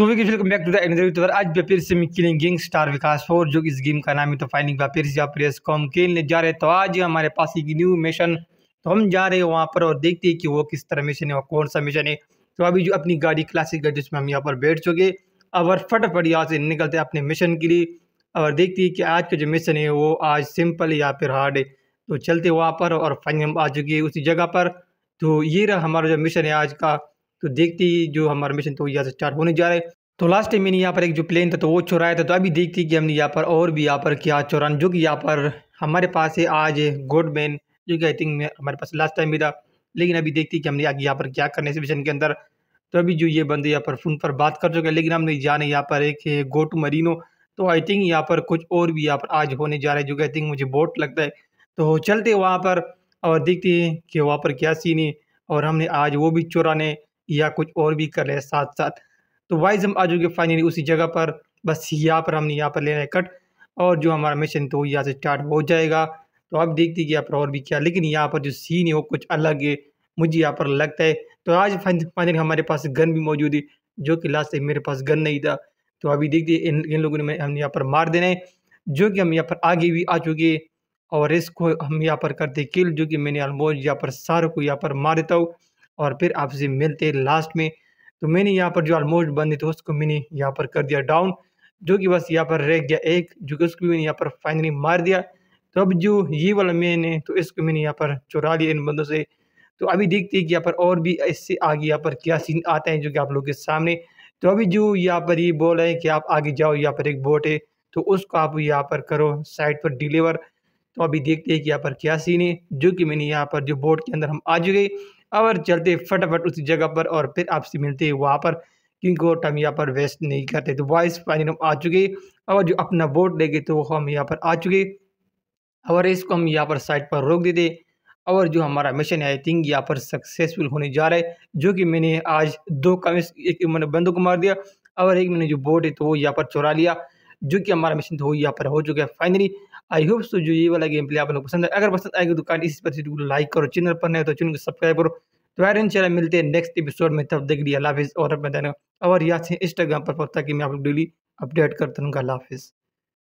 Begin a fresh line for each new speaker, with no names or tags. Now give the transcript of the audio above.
सुबह की can back to the another आज व्यापारी से मिलेंगे गेंग स्टार विकास फोर जो इस गेम का नाम है तो फाइनिंग से आप प्रेस कॉम खेलने जा रहे तो आज हमारे पास एक न्यू मिशन तो हम जा रहे हैं वहाँ पर और देखते हैं कि वो किस तरह मिशन है और कौन सा मिशन है तो अभी जो अपनी गाड़ी क्लासिक गाड़ी जिसमें हम यहाँ पर बैठ चुके अब और फटाफट यहाँ से निकलते हैं अपने मिशन के लिए और देखते हैं कि आज का जो मिशन है वो आज सिंपल या फिर हार्ड है तो चलते वहाँ पर और फाइनल हम आ चुके हैं उसी जगह पर तो ये रहा हमारा जो मिशन है आज का तो देखते ही जो हमारा मिशन तो यहाँ से स्टार्ट होने जा रहा है तो लास्ट टाइम मैंने यहाँ पर एक जो प्लेन था तो वो चुराया था तो अभी देखती कि हमने यहाँ पर और भी यहाँ पर क्या चौरान जो कि यहाँ पर हमारे पास है आज गोडमैन जो कि आई थिंक हमारे पास लास्ट टाइम भी था लेकिन अभी देखती कि हमने आगे यहाँ पर क्या करने से मिशन के अंदर तो अभी जो ये बंदे यहाँ पर फ़ोन पर बात कर चुके हैं लेकिन हमने जाने यहाँ पर एक है गोटू मरीनो तो आई थिंक यहाँ पर कुछ और भी यहाँ पर आज होने जा रहा है जो कि आई थिंक मुझे बोट लगता है तो चलते वहाँ पर और देखते हैं कि वहाँ पर क्या सीन है और हमने आज वो भी चुराने या कुछ और भी कर रहे हैं साथ साथ तो वाइज हम आ जाओगे फाइनली उसी जगह पर बस यहाँ पर हमने यहाँ पर लेना है कट और जो हमारा मिशन तो यहाँ से स्टार्ट हो जाएगा तो आप देखते कि यहाँ पर और भी क्या लेकिन यहाँ पर जो सीन है वो कुछ अलग है मुझे यहाँ पर लगता है तो आज फाइनली हमारे पास गन भी मौजूद है जो कि लास्ट टाइम मेरे पास गन नहीं था तो अभी देखते इन इन लोगों ने हम यहाँ पर मार देना है जो कि हम यहाँ पर आगे भी आ चुके और इसको हम यहाँ पर करते किल जो कि मैंने ऑलमोस्ट यहाँ पर सारों को यहाँ पर मार देता हूँ और फिर आपसे मिलते लास्ट में तो मैंने यहाँ पर जो ऑलमोस्ट बंद थे उसको मैंने यहाँ पर कर दिया डाउन जो कि बस यहाँ पर रह गया एक जो कि उसको मैंने यहाँ पर फाइनली मार दिया तो अब जो ये वाला मेन है तो इसको मैंने यहाँ पर चुरा लिया इन बंदों से तो अभी देखते हैं कि यहाँ पर और भी इससे आगे यहाँ पर क्या सीन आता है जो कि आप लोग के सामने तो अभी जो यहाँ पर ये बोल रहे हैं कि आप आगे जाओ यहाँ पर एक बोट है तो उसको आप यहाँ पर करो साइड पर डिलीवर तो अभी देखते हैं कि यहाँ पर क्या सीन है जो कि मैंने यहाँ पर जो बोट के अंदर हम आ चुके और चलते फटाफट उस जगह पर और फिर आपसे मिलते हैं वहाँ पर क्योंकि वो टाइम यहाँ पर वेस्ट नहीं करते तो वॉइस फाइनल हम आ चुके और जो अपना बोर्ड लेंगे तो वो हम यहाँ पर आ चुके और इसको हम यहाँ पर साइड पर रोक देते और जो हमारा मिशन है आई थिंक यहाँ पर सक्सेसफुल होने जा रहा है जो कि मैंने आज दो कमिस एक तो मैंने बंदूक मार दिया और एक मैंने जो बोट है तो वो यहाँ पर चुरा लिया जो कि हमारा मिशन तो यहाँ पर हो चुका है फाइनली आई होप तो जो ये वाला गेम प्ले आप लोग पसंद है अगर पसंद आएगी तो कांड इसी पर तो को लाइक करो चैनल पर नहीं तो चैनल को सब्सक्राइब करो तो यार चैनल मिलते हैं नेक्स्ट एपिसोड में तब देख लिया हाफिज़ और अपने और याद से इंस्टाग्राम पर पता कि मैं आप लोग डेली अपडेट करता रहूँगा हाफिज़